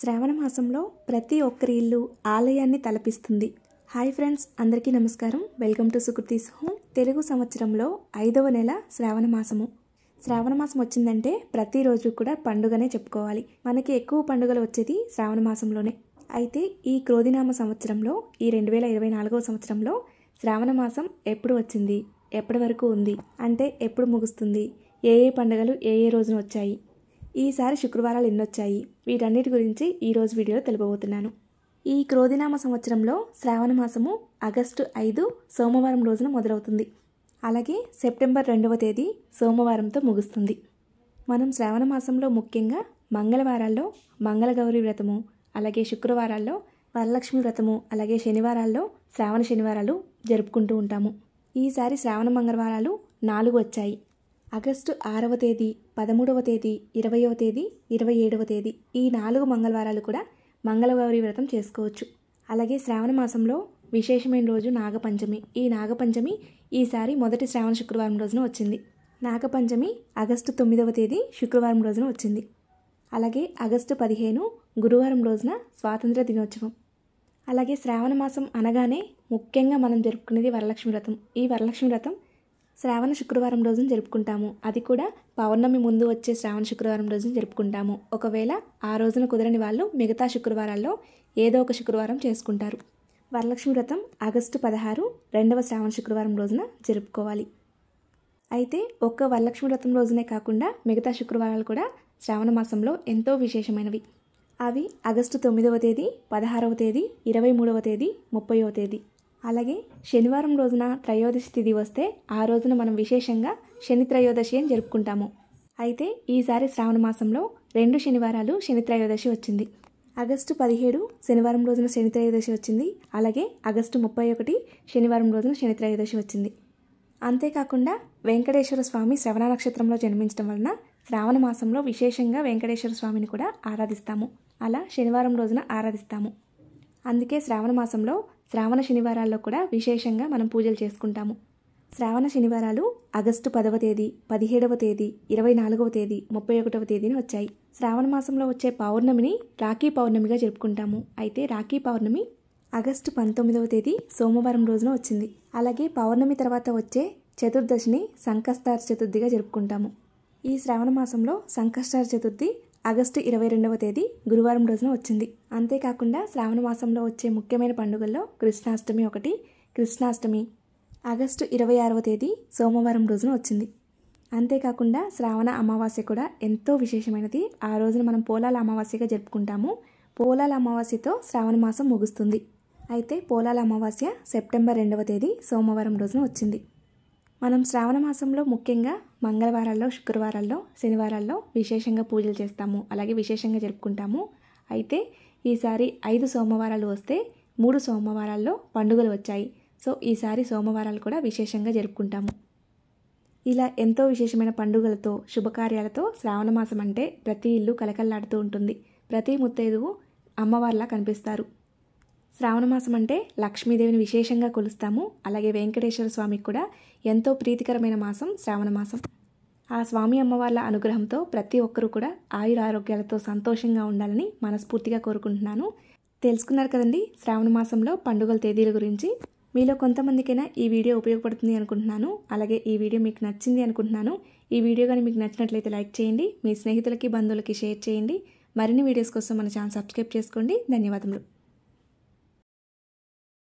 శ్రావణ మాసంలో ప్రతి ఒక్కరి ఇల్లు ఆలయాన్ని తలపిస్తుంది హాయ్ ఫ్రెండ్స్ అందరికీ నమస్కారం welcome to Sukriti's home Telugu సంవత్సరంలో ఐదవ నెల శ్రావణ మాసము శ్రావణ మాసం వచ్చిందంటే ప్రతిరోజు కూడా పండుగనే చెప్పుకోవాలి మనకి ఎక్కువ పండుగలు వచ్చేది శ్రావణ మాసంలోనే అయితే ఈ క్రోధినామ సంవత్సరంలో ఈ రెండు వేల ఇరవై నాలుగవ సంవత్సరంలో శ్రావణ మాసం ఎప్పుడు వచ్చింది ఎప్పటి వరకు ఉంది అంటే ఎప్పుడు ముగుస్తుంది ఏ ఏ పండుగలు ఏ ఏ రోజున వచ్చాయి ఈసారి శుక్రవారాలు ఎన్నొచ్చాయి వీటన్నిటి గురించి ఈరోజు వీడియోలో తెలుపబోతున్నాను ఈ క్రోధినామ సంవత్సరంలో శ్రావణ మాసము ఆగస్టు ఐదు సోమవారం రోజున మొదలవుతుంది అలాగే సెప్టెంబర్ రెండవ తేదీ సోమవారంతో ముగుస్తుంది మనం శ్రావణ మాసంలో ముఖ్యంగా మంగళవారాల్లో మంగళగౌరి వ్రతము అలాగే శుక్రవారాల్లో వరలక్ష్మి వ్రతము అలాగే శనివారాల్లో శ్రావణ శనివారాలు జరుపుకుంటూ ఉంటాము ఈసారి శ్రావణ మంగళవారాలు నాలుగు వచ్చాయి ఆగస్టు ఆరవ తేదీ పదమూడవ తేదీ ఇరవయవ తేదీ ఇరవై ఏడవ తేదీ ఈ నాలుగు మంగళవారాలు కూడా మంగళగౌరి వ్రతం చేసుకోవచ్చు అలాగే శ్రావణ మాసంలో విశేషమైన రోజు నాగపంచమి ఈ నాగపంచమి ఈసారి మొదటి శ్రావణ శుక్రవారం రోజున వచ్చింది నాగపంచమి ఆగస్టు తొమ్మిదవ తేదీ శుక్రవారం రోజున వచ్చింది అలాగే ఆగస్టు పదిహేను గురువారం రోజున స్వాతంత్ర దినోత్సవం అలాగే శ్రావణ మాసం అనగానే ముఖ్యంగా మనం జరుపుకునేది వరలక్ష్మి వ్రతం ఈ వరలక్ష్మి వ్రతం శ్రావణ శుక్రవారం రోజున జరుపుకుంటాము అది కూడా పౌర్ణమి ముందు వచ్చే శ్రావణ శుక్రవారం రోజున జరుపుకుంటాము ఒకవేళ ఆ రోజున కుదరని వాళ్ళు మిగతా శుక్రవారాల్లో ఏదో ఒక శుక్రవారం చేసుకుంటారు వరలక్ష్మి వ్రతం ఆగస్టు పదహారు రెండవ శ్రావణ శుక్రవారం రోజున జరుపుకోవాలి అయితే ఒక్క వరలక్ష్మి వ్రతం రోజునే కాకుండా మిగతా శుక్రవారాలు కూడా శ్రావణ మాసంలో ఎంతో విశేషమైనవి అవి ఆగస్టు తొమ్మిదవ తేదీ పదహారవ తేదీ ఇరవై మూడవ తేదీ ముప్పైవ తేదీ అలాగే శనివారం రోజున త్రయోదశి తిథి వస్తే ఆ రోజున మనం విశేషంగా శని త్రయోదశి అని జరుపుకుంటాము అయితే ఈసారి శ్రావణ మాసంలో రెండు శనివారాలు శని త్రయోదశి వచ్చింది ఆగస్టు పదిహేడు శనివారం రోజున శని త్రయోదశి వచ్చింది అలాగే ఆగస్టు ముప్పై ఒకటి శనివారం రోజున శని త్రయోదశి వచ్చింది అంతేకాకుండా వెంకటేశ్వర స్వామి శ్రవణ నక్షత్రంలో జన్మించడం వలన శ్రావణ మాసంలో విశేషంగా వెంకటేశ్వర స్వామిని కూడా ఆరాధిస్తాము అలా శనివారం రోజున ఆరాధిస్తాము అందుకే శ్రావణ మాసంలో శ్రావణ శనివారాల్లో కూడా విశేషంగా మనం పూజలు చేసుకుంటాము శ్రావణ శనివారాలు ఆగస్టు పదవ తేదీ పదిహేడవ తేదీ ఇరవై నాలుగవ తేదీ ముప్పై ఒకటవ తేదీని వచ్చాయి శ్రావణ మాసంలో వచ్చే పౌర్ణమిని రాఖీ పౌర్ణమిగా జరుపుకుంటాము అయితే రాఖీ పౌర్ణమి ఆగస్టు పంతొమ్మిదవ తేదీ సోమవారం రోజున వచ్చింది అలాగే పౌర్ణమి తర్వాత వచ్చే చతుర్దశిని సంకష్టార చతుర్థిగా జరుపుకుంటాము ఈ శ్రావణ మాసంలో సంకష్టార చతుర్థి ఆగస్టు ఇరవై రెండవ తేదీ గురువారం రోజున వచ్చింది అంతేకాకుండా శ్రావణ మాసంలో వచ్చే ముఖ్యమైన పండుగల్లో కృష్ణాష్టమి ఒకటి కృష్ణాష్టమి ఆగస్టు ఇరవై ఆరవ తేదీ సోమవారం రోజున వచ్చింది అంతేకాకుండా శ్రావణ అమావాస్య కూడా ఎంతో విశేషమైనది ఆ రోజున మనం పోలాల అమావాస్యగా జరుపుకుంటాము పోలాల అమావాస్యతో శ్రావణ మాసం ముగుస్తుంది అయితే పోలాల అమావాస్య సెప్టెంబర్ రెండవ తేదీ సోమవారం రోజున వచ్చింది మనం శ్రావణ మాసంలో ముఖ్యంగా మంగళవారాల్లో శుక్రవారాల్లో శనివారాల్లో విశేషంగా పూజలు చేస్తాము అలాగే విశేషంగా జరుపుకుంటాము అయితే ఈసారి ఐదు సోమవారాలు వస్తే మూడు సోమవారాల్లో పండుగలు వచ్చాయి సో ఈసారి సోమవారాలు కూడా విశేషంగా జరుపుకుంటాము ఇలా ఎంతో విశేషమైన పండుగలతో శుభకార్యాలతో శ్రావణ మాసం అంటే ప్రతి ఇల్లు కలకల్లాడుతూ ఉంటుంది ప్రతి ముత్తైదువు అమ్మవారిలా కనిపిస్తారు శ్రావణ మాసం అంటే లక్ష్మీదేవిని విశేషంగా కొలుస్తాము అలాగే వెంకటేశ్వర స్వామికి కూడా ఎంతో ప్రీతికరమైన మాసం శ్రావణ మాసం ఆ స్వామి అమ్మవార్ల అనుగ్రహంతో ప్రతి ఒక్కరూ కూడా ఆయుర ఆరోగ్యాలతో సంతోషంగా ఉండాలని మనస్ఫూర్తిగా కోరుకుంటున్నాను తెలుసుకున్నారు కదండి శ్రావణ మాసంలో పండుగల తేదీల గురించి మీలో కొంతమందికైనా ఈ వీడియో ఉపయోగపడుతుంది అనుకుంటున్నాను అలాగే ఈ వీడియో మీకు నచ్చింది అనుకుంటున్నాను ఈ వీడియో కానీ మీకు నచ్చినట్లయితే లైక్ చేయండి మీ స్నేహితులకి బంధువులకి షేర్ చేయండి మరిన్ని వీడియోస్ కోసం మన ఛానల్ సబ్స్క్రైబ్ చేసుకోండి ధన్యవాదములు